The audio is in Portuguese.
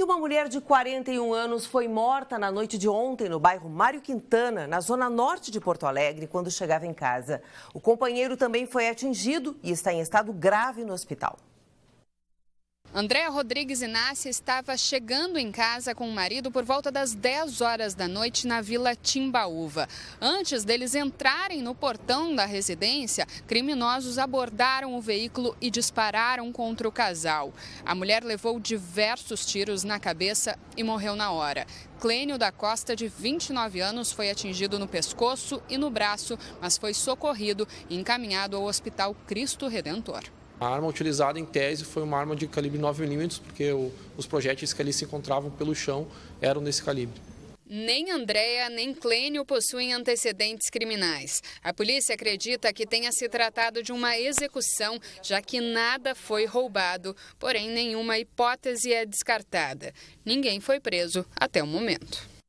E uma mulher de 41 anos foi morta na noite de ontem no bairro Mário Quintana, na zona norte de Porto Alegre, quando chegava em casa. O companheiro também foi atingido e está em estado grave no hospital. Andréa Rodrigues Inácio estava chegando em casa com o marido por volta das 10 horas da noite na Vila Timbaúva. Antes deles entrarem no portão da residência, criminosos abordaram o veículo e dispararam contra o casal. A mulher levou diversos tiros na cabeça e morreu na hora. Clênio da Costa, de 29 anos, foi atingido no pescoço e no braço, mas foi socorrido e encaminhado ao Hospital Cristo Redentor. A arma utilizada em tese foi uma arma de calibre 9mm, porque o, os projéteis que ali se encontravam pelo chão eram desse calibre. Nem Andréa nem Clênio possuem antecedentes criminais. A polícia acredita que tenha se tratado de uma execução, já que nada foi roubado, porém nenhuma hipótese é descartada. Ninguém foi preso até o momento.